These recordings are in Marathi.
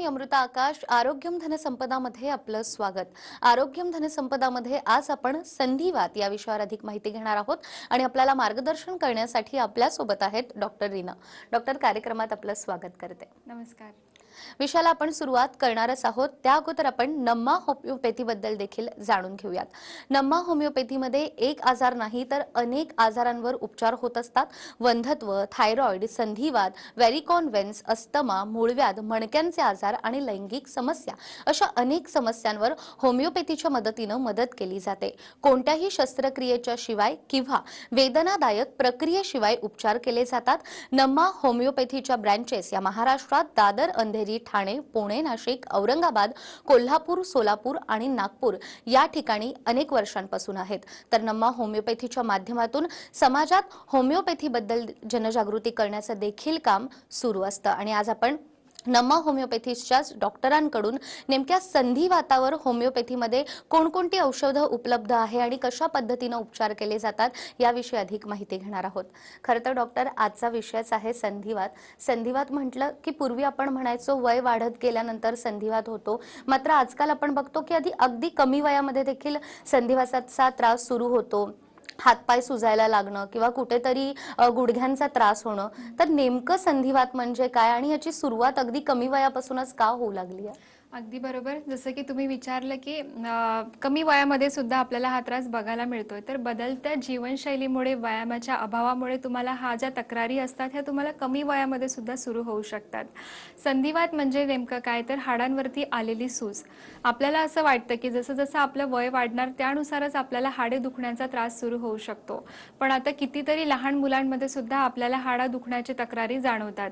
मी अमृता आकाश आरोग्यम धनसंपदामध्ये आपलं स्वागत आरोग्यम धनसंपदामध्ये आज आपण संधिवात या विषयावर अधिक माहिती घेणार आहोत आणि आपल्याला मार्गदर्शन करण्यासाठी आपल्यासोबत आहेत डॉक्टर रीना डॉक्टर कार्यक्रमात आपलं स्वागत करते नमस्कार विषयाला आपण सुरुवात करणारच आहोत त्या अगोदर आपण नम्मा बद्दल देखील जाणून घेऊयात नम्मा होमिओपॅथीमध्ये एक आजार नाही तर अनेक आजारांवर उपचार होत असतात वंधत्व थायरॉइड संधिवात व्हॅरिकॉन अस्तमा मूळव्याध मणक्यांचे आजार आणि लैंगिक समस्या अशा अनेक समस्यांवर होमिओपॅथीच्या मदतीनं मदत केली जाते कोणत्याही शस्त्रक्रियेच्या शिवाय किंवा वेदनादायक प्रक्रियेशिवाय उपचार केले जातात नम्मा होमिओपॅथीच्या ब्रँचेस या महाराष्ट्रात दादर अंधेरी ठाणे पुणे नाशिक औरंगाबाद कोल्हापूर सोलापूर आणि नागपूर या ठिकाणी अनेक वर्षांपासून आहेत तर नम्मा होमिओपॅथीच्या माध्यमातून समाजात होमिओपॅथीबद्दल जनजागृती करण्याचं देखील काम सुरू असतं आणि आज आपण नम्मा होमिओपॅथीच्याच डॉक्टरांकडून नेमक्या संधिवातावर होमिओपॅथीमध्ये कोणकोणती औषधं उपलब्ध आहे आणि कशा पद्धतीनं उपचार केले जातात याविषयी अधिक माहिती घेणार आहोत खरं तर डॉक्टर आजचा विषयच आहे संधिवात संधिवात म्हटलं की पूर्वी आपण म्हणायचो वय वाढत गेल्यानंतर संधिवात होतो मात्र आजकाल आपण बघतो की आधी अगदी कमी वयामध्ये देखील संधिवासाचा त्रास सुरू होतो हातपाय सुजायला लागणं किंवा कुठेतरी गुडघ्यांचा त्रास होणं तर नेमकं संधिवात म्हणजे काय आणि याची सुरुवात अगदी कमी वयापासूनच का होऊ लागली आहे अगदी बरोबर जसं की तुम्ही विचारलं की कमी वयामध्ये सुद्धा आपल्याला हा त्रास बघायला मिळतोय तर बदलत्या जीवनशैलीमुळे व्यायामाच्या अभावामुळे तुम्हाला हा ज्या तक्रारी असतात ह्या तुम्हाला कमी वयामध्ये सुद्धा सुरू होऊ शकतात संधिवात म्हणजे नेमकं काय तर हाडांवरती आलेली सूज आपल्याला असं वाटतं की जसं जसं आपलं वय वाढणार त्यानुसारच आपल्याला हाडे दुखण्याचा त्रास सुरू होऊ शकतो पण आता कितीतरी लहान मुलांमध्ये सुद्धा आपल्याला हाडा दुखण्याची तक्रारी जाणवतात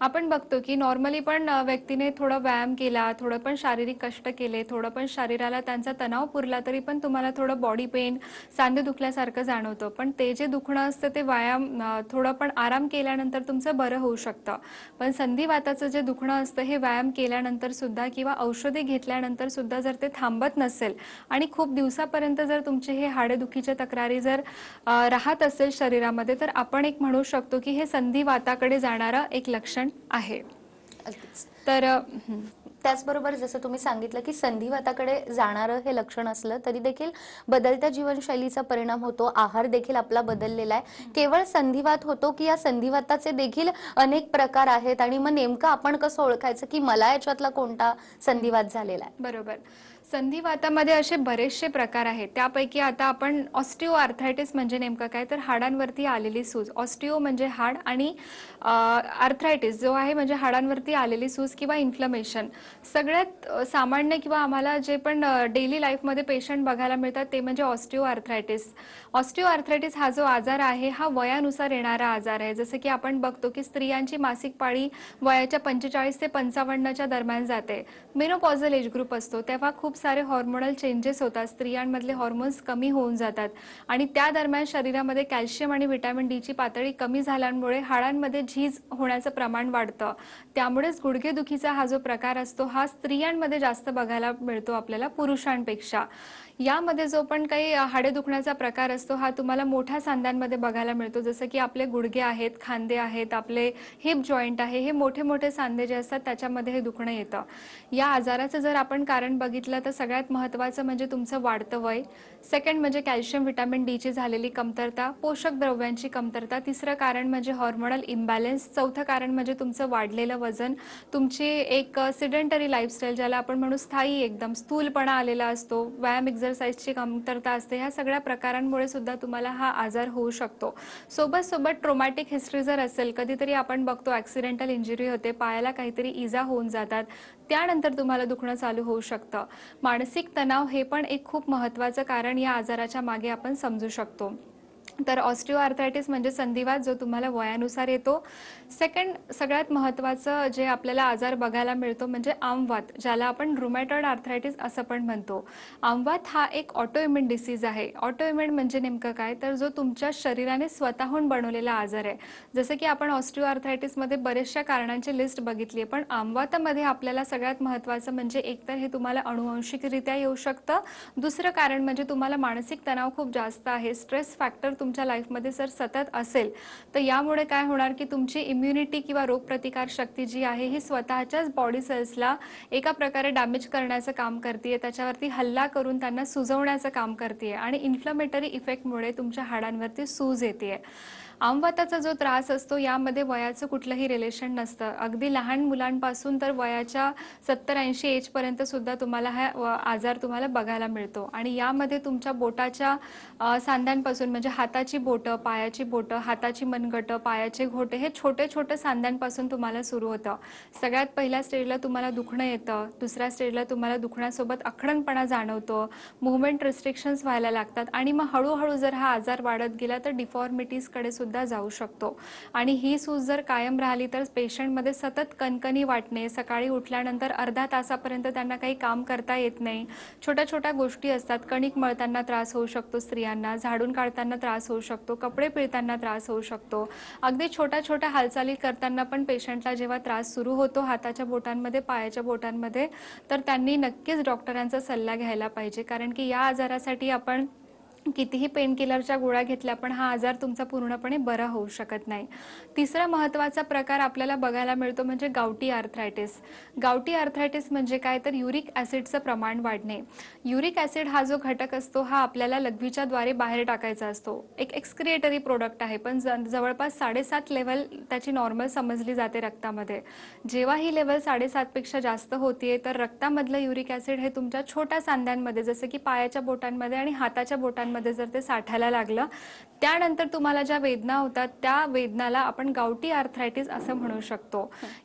आपण बघतो की नॉर्मली पण व्यक्तीने थोडा व्यायाम केला थोडं पण शारीरिक कष्ट केले थोडं पण शरीराला त्यांचा तणाव पुरला तरी पण तुम्हाला थोडं बॉडी पेन सांधे दुखल्यासारखं जाणवतं पण ते जे दुखणं असतं ते व्यायाम थोडं पण आराम केल्यानंतर तुमचं बरं होऊ शकतं पण संधिवाताचं जे दुखणं असतं हे व्यायाम केल्यानंतर सुद्धा किंवा औषधे घेतल्यानंतर सुद्धा जर ते थांबत नसेल आणि खूप दिवसापर्यंत जर तुमचे हे हाडेदुखीच्या तक्रारी जर राहत असेल शरीरामध्ये तर आपण एक म्हणू शकतो की हे संधिवाताकडे जाणारं एक लक्षण कारण आहे तर त्याचबरोबर जसं तुम्ही सांगितलं की संधिवाताकडे जाणारं हे लक्षण असलं तरी देखील बदलत्या जीवनशैलीचा परिणाम होतो आहार देखील आपला बदललेला आहे केवळ संधिवात होतो की या संधिवाताचे देखील अनेक प्रकार आहेत आणि मग नेमकं आपण कसं ओळखायचं की मला याच्यातला कोणता संधिवात झालेला आहे बरोबर संधिवातामध्ये असे बरेचसे प्रकार आहेत त्यापैकी आता आपण ऑस्टिओ आर्थरायटिस म्हणजे नेमकं काय तर हाडांवरती आलेली सूज ऑस्टिओ म्हणजे हाड आणि आर्थरायटिस जो आहे म्हणजे हाडांवरती आलेली सूज किंवा इन्फ्लमेशन सगळ्यात सामान्य किंवा आम्हाला जे पण डेली लाईफमध्ये पेशंट बघायला मिळतात ते म्हणजे ऑस्टिओ आर्थरायटिस ऑस्टिओ आर्थरायटिस हा जो आजार आहे हा वयानुसार येणारा आजार आहे जसं की आपण बघतो की स्त्रियांची मासिक पाळी वयाच्या पंचेचाळीस ते पंचावन्नच्या दरम्यान जाते मेनोपॉझल एज ग्रुप असतो तेव्हा खूप सारे हॉर्मोनल चेंजेस होतात स्त्रियांमधले हॉर्मोन्स कमी होऊन जातात आणि त्या दरम्यान शरीरामध्ये कॅल्शियम आणि व्हिटॅमिन डीची पातळी कमी झाल्यामुळे हाडांमध्ये झीज होण्याचं प्रमाण वाढतं त्यामुळेच गुडघेदुखीचा हा जो प्रकार असतो हा स्त्रियांमध्ये जास्त बघायला मिळतो आपल्याला पुरुषांपेक्षा यामध्ये जो पण काही हाडे दुखण्याचा प्रकार असतो हा तुम्हाला मोठ्या सांध्यांमध्ये बघायला मिळतो जसं की आपले गुडघे आहेत खांदे आहेत आपले हिप जॉईंट आहे हे मोठे मोठे सांधे जे असतात त्याच्यामध्ये हे दुखणं येतं या आजाराचं जर आपण कारण बघितलं तर सगळ्यात महत्त्वाचं म्हणजे तुमचं वाढतं वय सेकंड म्हणजे कॅल्शियम व्हिटॅमिन डीची झालेली कमतरता पोषक द्रव्यांची कमतरता तिसरं कारण म्हणजे हॉर्मोनल इम्बॅलेन्स चौथं कारण म्हणजे तुमचं वाढलेलं वजन तुमची एक सिडेंटरी लाईफस्टाईल ज्याला आपण म्हणू स्थायी एकदम स्थूलपणा आलेला असतो व्यायाम एक्झर एक्सरसाइजची कमतरता असते ह्या सगळ्या प्रकारांमुळे सुद्धा तुम्हाला हा आजार होऊ शकतो सोबत सोबत ट्रोमॅटिक हिस्ट्री जर असेल कधीतरी आपण बघतो ॲक्सिडेंटल इंजुरी होते पायाला काहीतरी इजा होऊन जातात त्यानंतर तुम्हाला दुखणं चालू होऊ शकतं मानसिक तणाव हे पण एक खूप महत्त्वाचं कारण या आजाराच्या मागे आपण समजू शकतो तर ऑस्टिओ म्हणजे संधिवात जो तुम्हाला वयानुसार येतो सेकंड सगळ्यात महत्त्वाचं जे आपल्याला आजार बघायला मिळतो म्हणजे आमवात ज्याला आपण रुमॅटॉइड आर्थरायटिस असं पण म्हणतो आमवात हा एक ऑटोइम्युन डिसीज आहे ऑटोइमेंट म्हणजे नेमकं काय तर जो तुमच्या शरीराने स्वतःहून बनवलेला आजार आहे जसं की आपण ऑस्ट्रिओ आर्थरायटिसमध्ये बरेचशा कारणांची लिस्ट बघितली आहे पण आमवातामध्ये आपल्याला सगळ्यात महत्त्वाचं म्हणजे एकतर हे तुम्हाला अनुवंशिकरित्या येऊ शकतं दुसरं कारण म्हणजे तुम्हाला मानसिक तणाव खूप जास्त आहे स्ट्रेस फॅक्टर तुमच्या लाईफमध्ये जर सतत असेल तर यामुळे काय होणार की तुमची इम्युनिटी किंवा रोगप्रतिकार शक्ती जी आहे ही स्वतःच्याच बॉडी सेल्सला एका प्रकारे डॅमेज करण्याचं काम करते त्याच्यावरती हल्ला करून त्यांना सुजवण्याचं काम करते आणि इन्फ्लमेटरी इफेक्टमुळे तुमच्या हाडांवरती सूज येते आमवाताचा जो त्रास असतो यामध्ये वयाचं कुठलंही रिलेशन नसतं अगदी लहान मुलांपासून तर वयाच्या सत्तर ऐंशी एजपर्यंत सुद्धा तुम्हाला हा आजार तुम्हाला बघायला मिळतो आणि यामध्ये तुमच्या बोटाच्या सांध्यांपासून म्हणजे हाताची बोटं पायाची बोटं हाताची मनगटं पायाचे घोटे हे छोटे छोटे सांध्यांपासून तुम्हाला सुरू होतं सगळ्यात पहिल्या स्टेजला तुम्हाला दुखणं येतं दुसऱ्या स्टेजला तुम्हाला दुखण्यासोबत अखडणपणा जाणवतो मुवमेंट रिस्ट्रिक्शन्स व्हायला लागतात आणि मग हळूहळू जर हा आजार वाढत गेला तर डिफॉर्मिटीजकडे सुद्धा सुद्धा जाऊ शकतो आणि ही सूज जर कायम राहिली तर पेशंटमध्ये सतत कणकणी वाटणे सकाळी उठल्यानंतर अर्धा तासापर्यंत त्यांना काही काम करता येत नाही छोट्या छोट्या गोष्टी असतात कणिक मळताना त्रास होऊ शकतो स्त्रियांना झाडून काढताना त्रास होऊ शकतो कपडे पिळताना त्रास होऊ शकतो अगदी छोट्या छोट्या हालचाली करताना पण पेशंटला जेव्हा त्रास सुरू होतो हाताच्या बोटांमध्ये पायाच्या बोटांमध्ये तर त्यांनी नक्कीच डॉक्टरांचा सल्ला घ्यायला पाहिजे कारण की या आजारासाठी आपण कितीही पेन किलरच्या गोळ्या घेतल्या पण हा आजार तुमचा पूर्णपणे बरा होऊ शकत नाही तिसरा महत्त्वाचा प्रकार आपल्याला बघायला मिळतो म्हणजे गावटी आर्थरायटिस गावटी आर्थरायटिस म्हणजे काय तर युरिक ॲसिडचं प्रमाण वाढणे युरिक ॲसिड हा जो घटक असतो हा आपल्याला लघवीच्या द्वारे बाहेर टाकायचा असतो एक एक्सक्रिएटरी प्रोडक्ट आहे पण जवळपास साडेसात लेवल त्याची नॉर्मल समजली जाते रक्तामध्ये जेव्हा ही लेवल साडेसातपेक्षा जास्त होतीये तर रक्तामधलं युरिक ॲसिड हे तुमच्या छोट्या सांध्यांमध्ये जसं की पायाच्या बोटांमध्ये आणि हाताच्या बोटांमध्ये मध्ये जर ते साठायला लागलं त्यानंतर तुम्हाला ज्या वेदना होतात त्या वेदनाला आपण गावटी आर्थरायटिस असं म्हणू शकतो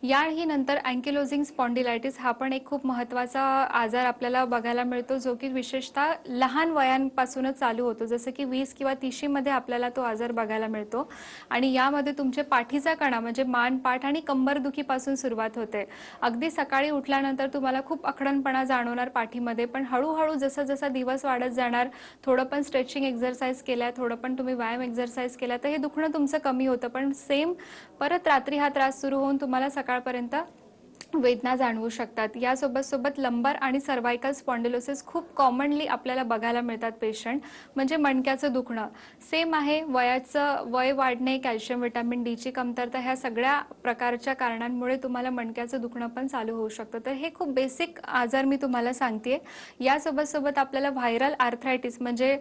याही नंतर अँकिलोझिंग स्पॉन्डिलायटिस हा पण एक खूप महत्त्वाचा आजार आपल्याला बघायला मिळतो जो की विशेषतः लहान वयांपासूनच चालू होतो जसं की वीस किंवा मध्ये आपल्याला तो आजार बघायला मिळतो आणि यामध्ये तुमचे पाठीचा कणा म्हणजे मान पाठ आणि कंबरदुखीपासून सुरुवात होते अगदी सकाळी उठल्यानंतर तुम्हाला खूप अखडणपणा जाणवणार पाठीमध्ये पण हळूहळू जसा जसा दिवस वाढत जाणार थोडं पण स्ट्रेचिंग एक्झरसाईज केल्या थोडं पण तुम्ही व्यायाम एक्सरसाइज केला तर हे दुखणं तुमचं कमी होतं पण सेम परत रात्री हा त्रास सुरू होऊन तुम्हाला सकाळपर्यंत वेदना जाणवू शकतात यासोबत सोबत लंबर आणि सर्वायकल स्पॉन्डिलोसिस खूप कॉमनली आपल्याला बघायला मिळतात पेशंट म्हणजे मणक्याचं दुखणं सेम आहे वयाचं वय वाढणे कॅल्शियम व्हिटॅमिन डीची कमतरता ह्या सगळ्या प्रकारच्या कारणांमुळे तुम्हाला मणक्याचं दुखणं पण चालू होऊ शकतं तर हे खूप बेसिक आजार मी तुम्हाला सांगते यासोबत सोबत आपल्याला व्हायरल आर्थरायटिस म्हणजे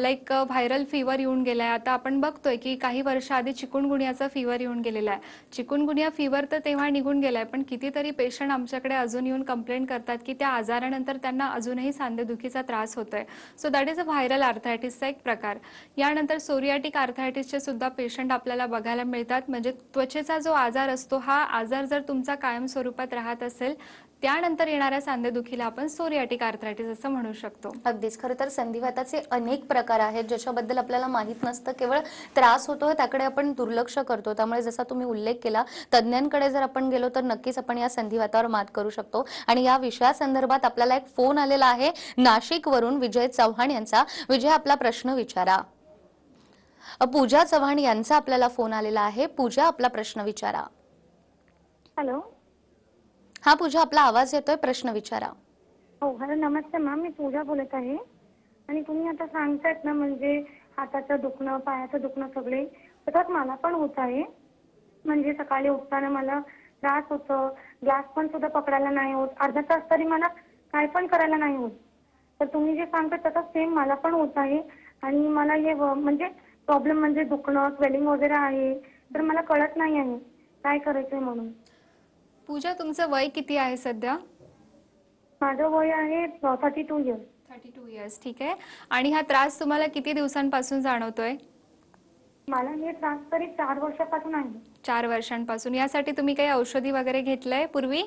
लाईक व्हायरल फीवर येऊन गेला आहे आता आपण बघतोय की काही वर्ष आधी चिकुणगुनियाचा फीवर येऊन गेलेला आहे चिकुणगुनिया फिवर तर तेव्हा निघून गेलाय पण किती तरी पेशंट आमच्याकडे अजून येऊन कंप्लेंट करतात की त्या आजारानंतर त्यांना अजूनही सांधेदुखीचा त्रास होतोय so that is a viral आर्थायटिसचा एक प्रकार यानंतर सोरियाटिक आर्थायटिसचे सुद्धा पेशंट आपल्याला बघायला मिळतात म्हणजे त्वचेचा जो आजार असतो हा आजार जर तुमचा कायम स्वरूपात राहत असेल त्यानंतर येणाऱ्या सांधेदुखीला आपण सोरियाटिक आर्थरायटिस असं म्हणू शकतो अगदीच खरं तर संधिवाताचे अनेक प्रकार आहेत ज्याच्याबद्दल आपल्याला माहीत नसतं केवळ त्रास होतो त्याकडे आपण दुर्लक्ष करतो त्यामुळे जसा तुम्ही उल्लेख केला तज्ज्ञांकडे जर आपण गेलो तर नक्कीच आपण या संधिवातावर मात करू शकतो आणि या विषयासंदर्भात आपल्याला एक फोन आलेला आहे नाशिक वरून विजय चव्हाण यांचा विजय आपला प्रश्न विचारा पूजा चव्हाण यांचा आपल्याला फोन आलेला आहे पूजा आपला प्रश्न विचारा हॅलो हा पूजा आपला आवाज येतोय प्रश्न विचारा हो हॅलो नमस्ते मॅम मी पूजा बोलत आहे आणि तुम्ही आता सांगतायत ना म्हणजे हाताचं दुखणं पायाचं दुखणं सगळे तसंच मला पण होत आहे म्हणजे सकाळी उठताना मला त्रास होतो ग्लास पण सुद्धा पकडायला नाही होत अर्धा तास तरी मला काय पण करायला नाही होत तर तुम्ही जे सांगता तसं सेम मला पण होत आहे आणि मला हे म्हणजे प्रॉब्लेम म्हणजे दुखणं स्वेलिंग वगैरे आहे तर मला कळत नाही आहे काय करायचंय म्हणून पूजा तुमचं वय किती आहे सध्या माझं वय आहे thirty two years thirty two years ठीक आहे आणि हा त्रास तुम्हाला किती दिवसांपासून जाणवतोय मला हे त्रास तरी चार वर्षापासून आहे चार वर्षांपासून यासाठी तुम्ही काही औषधी वगैरे घेतलंय पूर्वी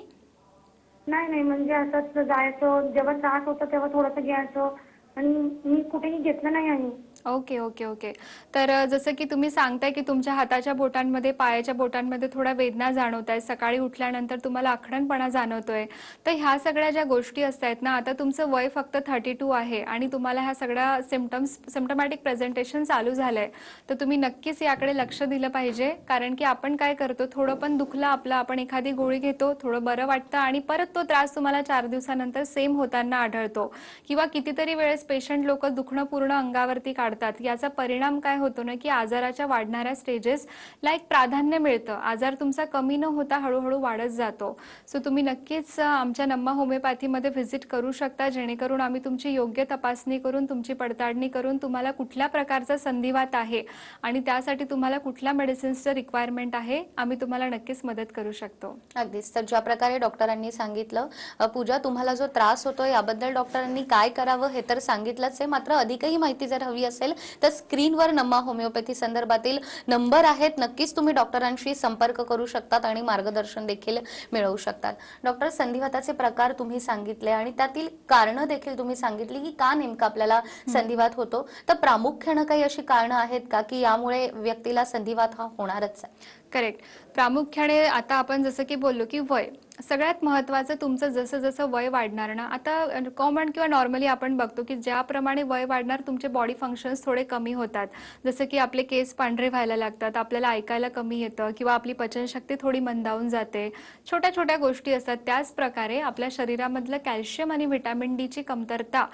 नाही नाही म्हणजे असंच जायचं जेव्हा त्रास होतो तेव्हा थोडस घ्यायचं आणि मी कुठेही घेतलं नाही आहे ओके ओके ओके तर जसं की तुम्ही सांगताय की तुमच्या हाताच्या बोटांमध्ये पायाच्या बोटांमध्ये थोड्या वेदना जाणवत आहे सकाळी उठल्यानंतर तुम्हाला आखडणपणा जाणवतोय तर ह्या सगळ्या ज्या गोष्टी असत आहेत ना आता तुमचं वय फक्त थर्टी टू आहे आणि तुम्हाला ह्या सगळ्या सिमटम्स सिमटमॅटिक प्रेझेंटेशन चालू झालंय तर तुम्ही नक्कीच याकडे लक्ष दिलं पाहिजे कारण की आपण काय करतो थोडं पण दुखलं आपलं आपण एखादी गोळी घेतो थोडं बरं वाटतं आणि परत तो त्रास तुम्हाला चार दिवसानंतर सेम होताना आढळतो किंवा कितीतरी वेळेस पेशंट लोक दुखणं पूर्ण अंगावरती काढतात करतात याचा परिणाम काय होतो ना की आजाराच्या वाढणाऱ्या ला एक प्राधान्य मिळतं आजार तुमचा कमी न होता हळूहळू वाढत जातो सो तुम्ही नक्कीच आमच्या नम्मा होमिओपॅथीमध्ये व्हिजिट करू शकता जेणेकरून आम्ही तुमची योग्य तपासणी करून तुमची पडताळणी करून तुम्हाला कुठल्या प्रकारचा संधिवात आहे आणि त्यासाठी तुम्हाला कुठल्या मेडिसिन्सचं रिक्वायरमेंट आहे आम्ही तुम्हाला नक्कीच मदत करू शकतो अगदीच तर ज्या प्रकारे डॉक्टरांनी सांगितलं पूजा तुम्हाला जो त्रास होतो याबद्दल डॉक्टरांनी काय करावं हे तर सांगितलंच आहे मात्र अधिकही माहिती जर हवी असेल तर स्क्रीनवर नम्मा होमिओपॅथी संदर्भातील नंबर आहेत नक्कीच तुम्ही डॉक्टरांशी संपर्क करू शकतात आणि मार्गदर्शन देखील मिळवू शकतात डॉक्टर संधिवाताचे प्रकार तुम्ही सांगितले आणि त्यातील कारण देखील तुम्ही सांगितली की का नेमका आपल्याला संधिवात होतो तर प्रामुख्याने काही अशी कारणं आहेत का की यामुळे व्यक्तीला संधिवात हा होणारच आहे करेक्ट प्रामुख्याने आता आपण जसं की बोललो की वय सगळ्यात महत्वाचं तुमचं जसं जसं वय वाढणार ना आता कॉमन किंवा नॉर्मली आपण बघतो की ज्याप्रमाणे वय वाढणार तुमचे बॉडी फंक्शन्स थोडे कमी होतात जसं की आपले केस पांढरे व्हायला लागतात आपल्याला ऐकायला कमी येतं किंवा आपली पचनशक्ती थोडी मंदावून जाते छोट्या छोट्या गोष्टी असतात त्याच प्रकारे आपल्या शरीरामधलं कॅल्शियम आणि व्हिटॅमिन डीची कमतरता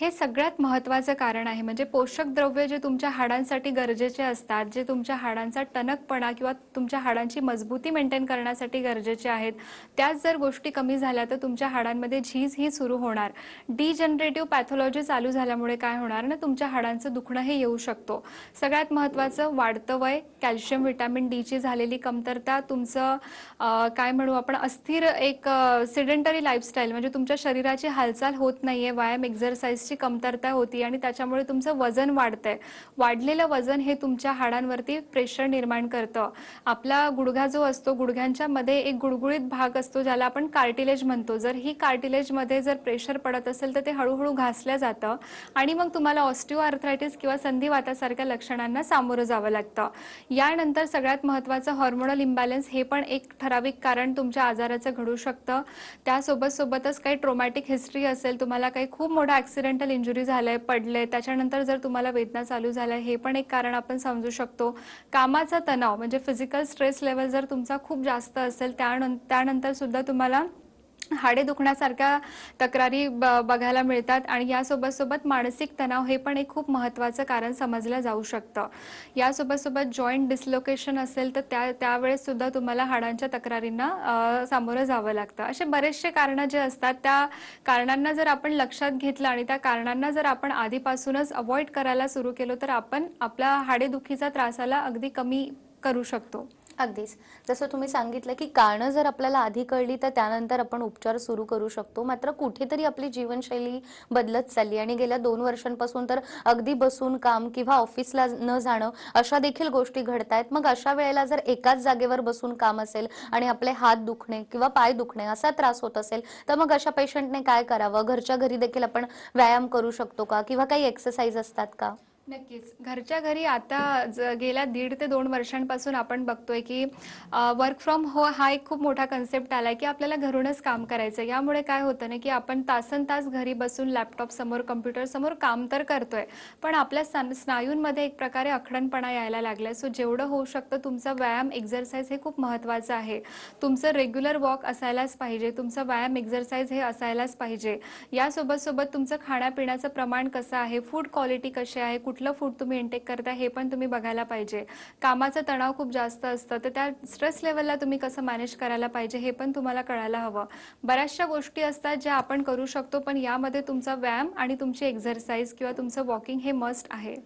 हे सगळ्यात महत्त्वाचं कारण आहे म्हणजे पोषक द्रव्य जे तुमच्या हाडांसाठी गरजेचे असतात जे तुमच्या हाडांचा टनकपणा किंवा तुमच्या हाडांची मजबूती मेंटेन करण्यासाठी गरजेचे आहेत त्या ह्याच जर गोष्टी कमी झाल्या तर तुमच्या हाडांमध्ये झीज ही सुरू होणार डिजनरेटिव्ह पॅथॉलॉजी चालू झाल्यामुळे काय होणार ना तुमच्या हाडांचं दुखणं हे येऊ शकतो सगळ्यात महत्त्वाचं वाढतं वय कॅल्शियम व्हिटॅमिन डीची झालेली कमतरता तुमचं काय म्हणू आपण अस्थिर एक सिडेंटरी लाईफस्टाईल म्हणजे तुमच्या शरीराची हालचाल होत नाहीये व्यायाम एक्झरसाईजची कमतरता होती आणि त्याच्यामुळे तुमचं वजन वाढतंय वाढलेलं वजन हे तुमच्या हाडांवरती प्रेशर निर्माण करतं आपला गुडघा जो असतो गुडघ्यांच्या मध्ये एक गुळगुळीत भाग असतो ज्याला आपण कार्टिलेज म्हणतो जर ही कार्टिलेजमध्ये जर प्रेशर पडत असेल तर ते हळूहळू घासलं जातं आणि मग तुम्हाला ऑस्टिओ आर्थरायटिस किंवा संधिवातासारख्या लक्षणांना सामोरं जावं लागतं यानंतर सगळ्यात महत्त्वाचं हॉर्मोनल इम्बॅलन्स हे पण एक ठराविक कारण तुमच्या आजाराचं घडू शकतं त्यासोबत सोबतच काही ट्रोमॅटिक हिस्ट्री असेल तुम्हाला काही खूप मोठा ॲक्सिडेंटल इंजुरी झालंय पडले त्याच्यानंतर जर तुम्हाला वेदना चालू झाल्या हे पण एक कारण आपण समजू शकतो कामाचा तणाव म्हणजे फिजिकल स्ट्रेस लेवल जर तुमचा खूप जास्त असेल त्यानंतर सुद्धा सुद्धा तुम्हाला हाडे दुखण्यासारख्या तक्रारी बघायला मिळतात आणि यासोबत सोबत मानसिक तणाव हे पण एक खूप महत्त्वाचं कारण समजलं जाऊ शकतं यासोबत सोबत जॉईंट डिस्लोकेशन असेल तर त्या त्यावेळेस सुद्धा तुम्हाला हाडांच्या तक्रारींना सामोरं जावं लागतं असे बरेचसे कारणं जे असतात त्या कारणांना जर आपण लक्षात घेतलं आणि त्या कारणांना जर आपण आधीपासूनच अवॉइड करायला सुरू केलो तर आपण आपल्या हाडेदुखीचा त्रासाला अगदी कमी करू शकतो अगदीच जसं तुम्ही सांगितलं की कारणं जर आपल्याला आधी कळली तर त्यानंतर आपण उपचार सुरू करू शकतो मात्र कुठेतरी आपली जीवनशैली बदलत चालली आणि गेल्या दोन वर्षांपासून तर अगदी बसून काम किंवा ऑफिसला न जाणं अशा देखील गोष्टी घडतायत मग अशा वेळेला जर एकाच जागेवर बसून काम असेल आणि आपले हात दुखणे किंवा पाय दुखणे असा त्रास होत असेल तर मग अशा पेशंटने काय करावं घरच्या घरी देखील आपण व्यायाम करू शकतो का किंवा काही एक्सरसाइज असतात का नक्कीच घरच्या घरी आता गेल्या दीड ते दोन वर्षांपासून आपण बघतोय की वर्क फ्रॉम हो हा एक खूप मोठा कन्सेप्ट आहे की आपल्याला घरूनच काम करायचं यामुळे काय होतं ना की आपण तासन तास घरी बसून लॅपटॉप समोर कम्प्युटर समोर काम तर करतोय पण आपल्या स्नायूंमध्ये एक प्रकारे अखडणपणा यायला लागलाय सो जेवढं होऊ शकतं तुमचा व्यायाम एक्झरसाईज हे खूप महत्त्वाचं आहे तुमचं रेग्युलर वॉक असायलाच पाहिजे तुमचा व्यायाम एक्झरसाईज हे असायलाच पाहिजे यासोबत सोबत तुमचं खाण्यापिण्याचं प्रमाण कसं आहे फूड क्वालिटी कशी आहे कुठलं फूड तुम्ही इंटेक करता हे पण तुम्ही बघायला पाहिजे कामाचा तणाव खूप जास्त असतं तर त्या स्ट्रेस लेवलला तुम्ही कसं मॅनेज करायला पाहिजे हे पण तुम्हाला कळायला हवं बऱ्याचशा गोष्टी असतात ज्या आपण करू शकतो पण यामध्ये तुमचा व्यायाम आणि तुमची एक्झरसाईज किंवा तुमचं वॉकिंग हे मस्ट आहे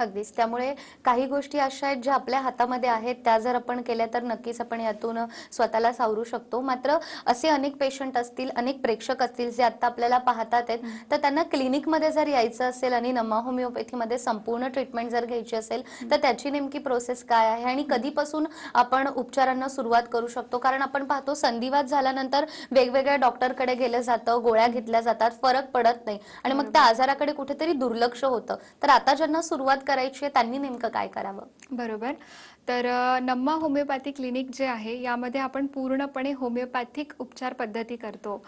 अगदीच त्यामुळे काही गोष्टी अशा आहेत ज्या आपल्या हातामध्ये आहेत त्या जर आपण केल्या तर नक्कीच आपण यातून स्वतःला सावरू शकतो मात्र असे अनेक पेशंट असतील अनेक प्रेक्षक असतील जे आता आपल्याला पाहतात आहेत तर त्यांना क्लिनिकमध्ये जर यायचं असेल आणि नमा होमिओपॅथीमध्ये संपूर्ण ट्रीटमेंट जर घ्यायची असेल तर त्याची नेमकी प्रोसेस काय आहे आणि कधीपासून आपण उपचारांना सुरुवात करू शकतो कारण आपण पाहतो संधिवात झाल्यानंतर वेगवेगळ्या डॉक्टरकडे गेलं जातं गोळ्या घेतल्या जातात फरक पडत नाही आणि मग त्या आजाराकडे कुठेतरी दुर्लक्ष होतं तर आता ज्यांना सुरुवात करायची आहे त्यांनी नेमकं काय करावं बरोबर तर नम्मा होमिओपॅथी क्लिनिक जे आहे यामध्ये आपण पूर्णपणे होमिओपॅथिक उपचार पद्धती करतो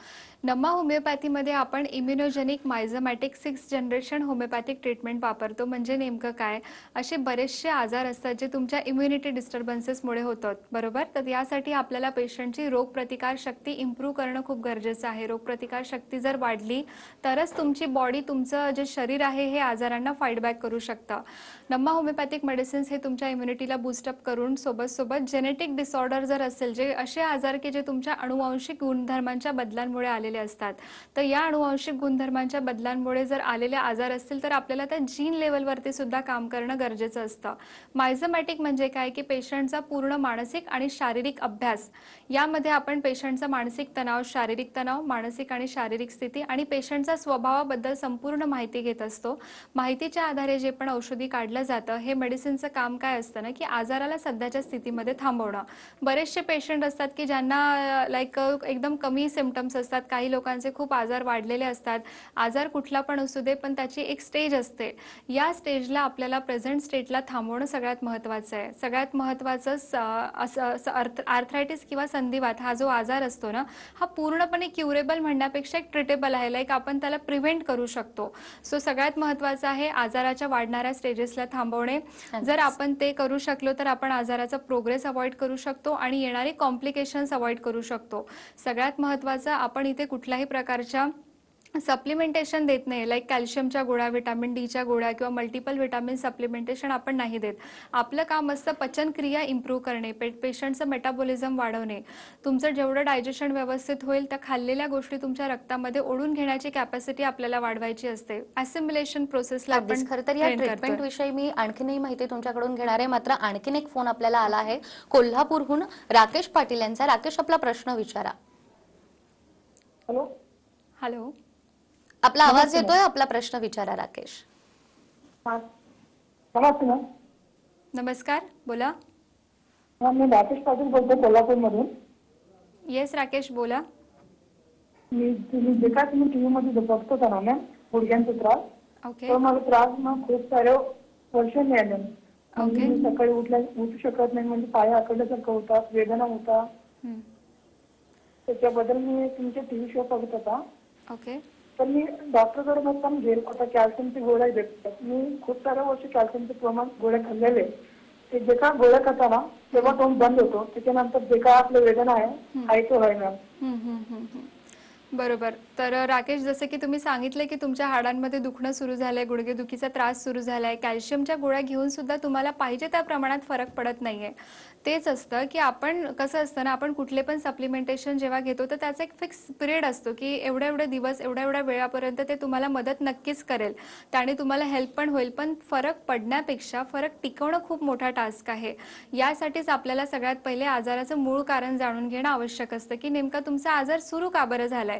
नम्मा होमिओपॅथीमध्ये आपण immunogenic miasmatic six generation homeopathic treatment वापरतो म्हणजे नेमकं काय असे बरेचसे आजार असतात जे तुमच्या इम्युनिटी डिस्टर्बन्सेसमुळे होतात बरोबर तर यासाठी आपल्याला पेशंटची रोगप्रतिकारशक्ती शक्ती इम्प्रूव्ह करणं खूप गरजेचं आहे रोगप्रतिकारशक्ती जर वाढली तरच तुमची बॉडी तुमचं जे शरीर आहे हे आजारांना फाईटबॅक करू शकता नम्मा होमिओपॅथिक मेडिसिन्स हे तुमच्या इम्युनिटीला बूस्टअप करून सोबत सोबत जेनेटिक डिसऑर्डर जर असेल जे असे आजार की जे तुमच्या अनुवांशिक गुणधर्मांच्या बदलांमुळे आले असतात तर या अनुवांशिक गुणधर्मांच्या बदलांमुळे जर आलेले आजार असतील तर आपल्याला त्या जीन लेवलवरती सुद्धा काम करणं गरजेचं असतं मायझमॅटिक म्हणजे काय की पेशंटचा पूर्ण मानसिक आणि शारीरिक अभ्यास यामध्ये आपण पेशंटचा मानसिक तणाव शारीरिक तणाव मानसिक आणि शारीरिक स्थिती आणि पेशंटचा स्वभावाबद्दल संपूर्ण माहिती घेत असतो माहितीच्या आधारे जे पण औषधी काढलं जातं हे मेडिसिनचं काम काय असतं ना की आजाराला सध्याच्या स्थितीमध्ये थांबवणं बरेचसे पेशंट असतात की ज्यांना लाईक एकदम कमी सिमटम्स असतात काही लोकांचे खूप आजार वाढलेले असतात आजार कुठला पण असू दे पण त्याची एक स्टेज असते या स्टेजला आपल्याला प्रेझेंट स्टेटला थांबवणं सगळ्यात महत्त्वाचं आहे सगळ्यात महत्त्वाचं असं आर्थरायटिस किंवा संधिवात हा जो आजार असतो ना हा पूर्णपणे क्युरेबल म्हणण्यापेक्षा एक ट्रिटेबल आहे लाईक आपण त्याला प्रिव्हेंट करू शकतो सो सगळ्यात महत्त्वाचं आहे आजाराच्या वाढणाऱ्या स्टेजेसला थांबवणे जर आपण ते करू शकलो तर आपण आजाराचा प्रोग्रेस अवॉइड करू शकतो आणि येणारे कॉम्प्लिकेशन्स अवॉइड करू शकतो सगळ्यात महत्त्वाचं आपण इथे कुठल्याही प्रकारच्या सप्लिमेंटेशन देत नाही लाईक कॅल्शियमच्या गोळ्या व्हिटॅमिन डीच्या गोळ्या किंवा मल्टिपल व्हिटॅमिन सप्लिमेंटेशन आपण नाही देत आपलं काम असतं पचनक्रिया इम्प्रूव्ह करणे पे पेशंटचं मेटाबॉलिझम वाढवणे तुमचं जेवढं डायजेशन व्यवस्थित होईल त्या खाल्लेल्या गोष्टी तुमच्या रक्तामध्ये ओढून घेण्याची कॅपॅसिटी आपल्याला वाढवायची असते असिम्युलेशन प्रोसेसला आपण खरं तर या ट्रीटमेंट विषयी मी आणखीनही माहिती तुमच्याकडून घेणार आहे मात्र आणखीन एक फोन आपल्याला आला आहे कोल्हापूरहून राकेश पाटील यांचा राकेश आपला प्रश्न विचारा हॅलो हॅलो आपला आवाज येतोय आपला प्रश्न विचारा राकेश नमस्कार बोला मी राकेश पाटील बोलतो कोल्हापूर मधून येस राकेश बोला मी तुम्ही जे काय तुम्ही टीव्ही मध्ये बघतो ना मॅम गुडघ्यांचा त्रास ओके मला त्रास मग खूप सारे वर्ष मिळाले म्हणजे सकाळी उठल्या उठू शकत नाही म्हणजे पाय आकडल्यासारखं होतात वेदना होता त्याच्याबद्दल मी तुमचे टीव्ही शो बघत होता ओके तर मी डॉक्टर कडे पण घेत आता कॅल्शियमची गोळ्या देतात मी खूप साऱ्या वर्षी कॅल्शियमचे प्रमाण गोळ्या खाल्लेले ते जे का गोळ्या ना तेव्हा तोंड बंद होतो त्याच्यानंतर जे काय आपलं वेदना आहे ऐकू आहे मॅम बरोबर तर राकेश जसं की तुम्ही सांगितलं की तुमच्या हाडांमध्ये दुखणं सुरू झालंय गुडघेदुखीचा त्रास सुरू झालाय कॅल्शियमच्या गोळ्या घेऊन सुद्धा तुम्हाला पाहिजे त्या प्रमाणात फरक पडत नाहीये तेच असतं की आपण कसं असतं ना आपण कुठले पण सप्लिमेंटेशन जेव्हा घेतो तर त्याचा एक फिक्स पिरियड असतो की एवढ्या एवढे दिवस एवढ्या एवढ्या वेळापर्यंत ते तुम्हाला मदत नक्कीच करेल त्याने तुम्हाला हेल्प पण होईल पण फरक पडण्यापेक्षा फरक टिकवणं खूप मोठा टास्क आहे यासाठीच आपल्याला सगळ्यात पहिले आजाराचं मूळ कारण जाणून घेणं आवश्यक असतं की नेमका तुमचा आजार सुरू का बरं झालाय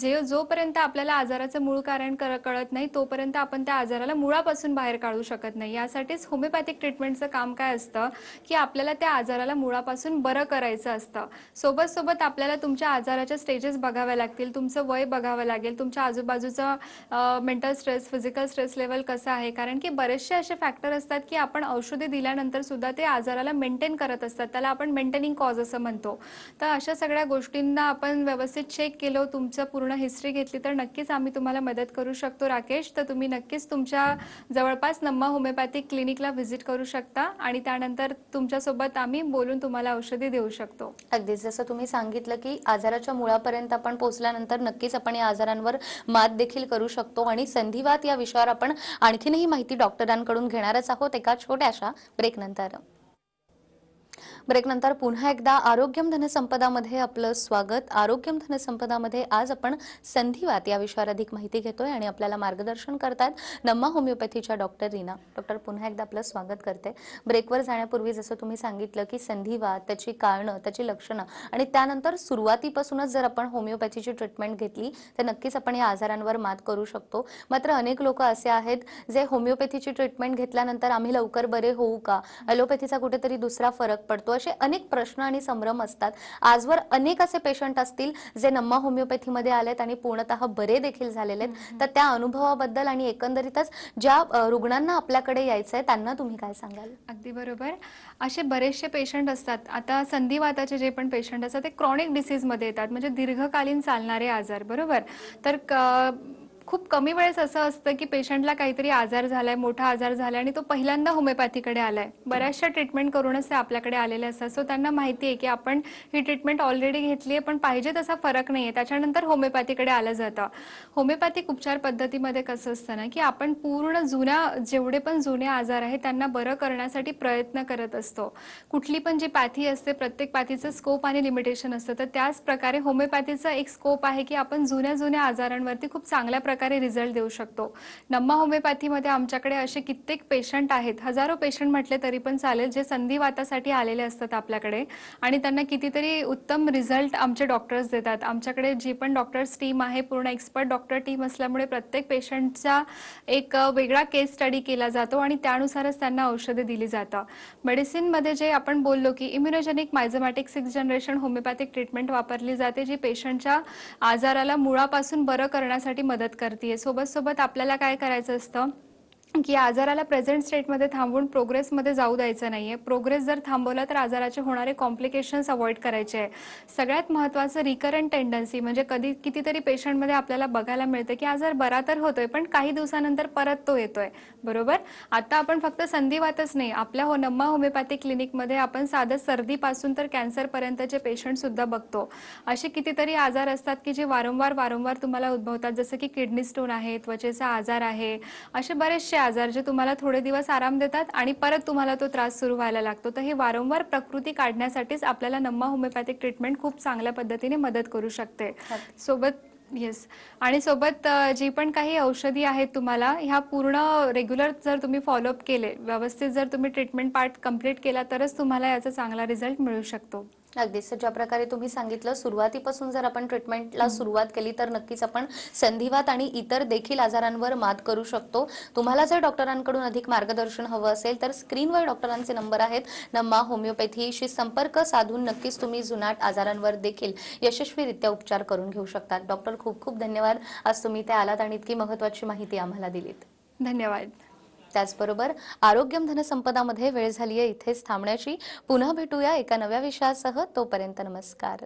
जे जोपर्यंत आपल्याला आजाराचं मूळ कारण कळत नाही तोपर्यंत आपण त्या आजाराला मुळापासून बाहेर काढू शकत नाही यासाठीच होमिओपॅथिक ट्रीटमेंटचं काम काय असतं की आपल्याला त्या आजाराला मुळापासून बरं करायचं असतं सोबत सोबत आपल्याला तुमच्या आजाराच्या स्टेजेस बघाव्या लागतील तुमचं वय बघावं लागेल तुमच्या आजूबाजूचं mental stress physical stress level कसं आहे कारण की बरेचसे असे फॅक्टर असतात की आपण औषधे दिल्यानंतर सुद्धा ते आजाराला मेंटेन करत असतात त्याला आपण मेंटेनिंग कॉज असं म्हणतो तर अशा सगळ्या गोष्टींना आपण व्यवस्थित चेक केलं तुमचं पूर्ण पूर्ण हिस्ट्री घेतली तर नक्कीच आम्ही तुम्हाला मदत करू शकतो राकेश तर तुम्ही नक्कीच तुमच्या जवळपास नम्मा होमिओपॅथिक क्लिनिकला व्हिजिट करू शकता आणि त्यानंतर तुमच्यासोबत आम्ही बोलून तुम्हाला औषधी देऊ शकतो अगदीच जसं तुम्ही सांगितलं की आजाराच्या मुळापर्यंत आपण पोहोचल्यानंतर नक्कीच आपण या आजारांवर मात देखील करू शकतो आणि संधिवात या विषयावर आपण आणखीनही माहिती डॉक्टरांकडून घेणारच आहोत एका छोट्याशा ब्रेकनंतर ब्रेकनंतर पुन्हा एकदा आरोग्यम धनसंपदामध्ये आपलं स्वागत आरोग्यम धनसंपदामध्ये आज आपण संधिवात या विषयावर अधिक माहिती घेतोय आणि आपल्याला मार्गदर्शन करतात नम्मा होमिओपॅथीच्या डॉक्टर रीना डॉक्टर पुन्हा एकदा आपलं स्वागत करते ब्रेकवर जाण्यापूर्वी जसं तुम्ही सांगितलं की संधिवात त्याची कारणं त्याची लक्षणं आणि त्यानंतर सुरुवातीपासूनच जर आपण होमिओपॅथीची ट्रीटमेंट घेतली तर नक्कीच आपण या आजारांवर मात करू शकतो मात्र अनेक लोक असे आहेत जे होमिओपॅथीची ट्रीटमेंट घेतल्यानंतर आम्ही लवकर बरे होऊ का ॲलोपॅथीचा कुठेतरी दुसरा फरक पडतो असे अनेक प्रश्न आणि संभ्रम असतात आजवर अनेक असे पेशंट असतील जे नम्मा होमिओपॅथीमध्ये आलेत आणि पूर्णतः बरे देखील झालेले आहेत तर त्या अनुभवाबद्दल आणि एकंदरीतच ज्या रुग्णांना आपल्याकडे यायचं आहे त्यांना तुम्ही काय सांगाल अगदी बरोबर असे बरेचसे पेशंट असतात आता संधिवाताचे जे पण पेशंट असतात ते क्रॉनिक डिसीजमध्ये येतात म्हणजे दीर्घकालीन चालणारे आजार बरोबर तर खूप कमी वेळेस असं असतं की पेशंटला काहीतरी आजार झालाय मोठा आजार झालाय आणि तो पहिल्यांदा होमिओपॅथीकडे आलाय बऱ्याचशा ट्रीटमेंट करूनच ते आपल्याकडे आलेले असतात सो त्यांना माहिती आहे की आपण ही ट्रीटमेंट ऑलरेडी घेतली आहे पण पाहिजे तसा फरक नाही आहे त्याच्यानंतर होमिओपॅथीकडे आलं जातं होमिओपॅथिक उपचार पद्धतीमध्ये कसं असतं ना की आपण पूर्ण जुन्या जेवढे पण जुने आजार आहेत त्यांना बरं करण्यासाठी प्रयत्न करत असतो कुठली पण जी पाथी असते प्रत्येक पाथीचं स्कोप आणि लिमिटेशन असतं तर त्याच प्रकारे होमिओपॅथीचा एक स्कोप आहे की आपण जुन्या जुन्या आजारांवरती खूप चांगल्या प्रकारे रिझल्ट देऊ शकतो नम्मा होमिओपॅथीमध्ये आमच्याकडे असे कित्येक पेशंट आहेत हजारो पेशंट म्हटले तरी पण चालेल जे संधिवातासाठी आलेले असतात आपल्याकडे आणि त्यांना कितीतरी उत्तम रिझल्ट आमचे डॉक्टर्स देतात आमच्याकडे जी पण डॉक्टर्स टीम आहे पूर्ण एक्सपर्ट डॉक्टर टीम असल्यामुळे प्रत्येक पेशंटचा एक वेगळा केस स्टडी केला जातो आणि त्यानुसारच त्यांना औषधे दिली जातात मेडिसिनमध्ये जे आपण बोललो की immunogenic miasmatic six generation homeopathic treatment वापरली जाते जी पेशंटच्या आजाराला मुळापासून बरं करण्यासाठी मदत करते करते सोबत सोबत आपल्याला काय करायचं असतं की आजाराला प्रेझेंट स्टेटमध्ये थांबवून प्रोग्रेसमध्ये जाऊ द्यायचं नाही आहे प्रोग्रेस जर थांबवला तर आजाराचे होणारे कॉम्प्लिकेशन्स अवॉइड करायचे आहे सगळ्यात महत्त्वाचं रिकरंट टेंडन्सी म्हणजे कधी कितीतरी पेशंटमध्ये आपल्याला बघायला मिळतं की आजार बरा तर होतोय पण काही दिवसानंतर परत तो येतोय बरोबर आता आपण फक्त संधिवातच नाही आपल्या हो नम्मा होमिओपॅथी क्लिनिकमध्ये आपण साधं सर्दीपासून तर कॅन्सरपर्यंतचे पेशंटसुद्धा बघतो असे कितीतरी आजार असतात की जे वारंवार वारंवार तुम्हाला उद्भवतात जसं की किडनी स्टोन आहे त्वचेचा आजार आहे असे बरेचसे आजार जे तुम्हाला थोडे दिवस आराम देतात आणि परत तुम्हाला तो त्रास सुरू व्हायला लागतो तर हे वारंवार प्रकृती काढण्यासाठीच आपल्याला नम्मा होमिओपॅथिक ट्रीटमेंट खूप चांगल्या पद्धतीने मदत करू शकते सोबत येस आणि सोबत जी पण काही औषधी आहेत तुम्हाला ह्या पूर्ण रेग्युलर जर तुम्ही फॉलोअप केले व्यवस्थित जर तुम्ही ट्रीटमेंट पार्ट कम्प्लीट केला तरच तुम्हाला याचा चांगला रिझल्ट मिळू शकतो अगदी सर ज्या प्रकारे तुम्ही सांगितलं सुरुवातीपासून जर आपण ट्रीटमेंटला सुरुवात केली तर नक्कीच आपण संधिवात आणि इतर देखील आजारांवर मात करू शकतो तुम्हाला जर डॉक्टरांकडून अधिक मार्गदर्शन हवं असेल तर स्क्रीनवर डॉक्टरांचे नंबर आहेत नम्मा होमिओपॅथीशी संपर्क साधून नक्कीच तुम्ही जुनाट आजारांवर देखील यशस्वीरित्या उपचार करून घेऊ शकतात डॉक्टर खूप खूप धन्यवाद आज तुम्ही ते आलात आणि इतकी महत्वाची माहिती आम्हाला दिलीत धन्यवाद त्याचबरोबर आरोग्यम धनसंपदामध्ये वेळ झाली इथेच थांबण्याची पुन्हा भेटूया एका नव्या विषयासह तोपर्यंत नमस्कार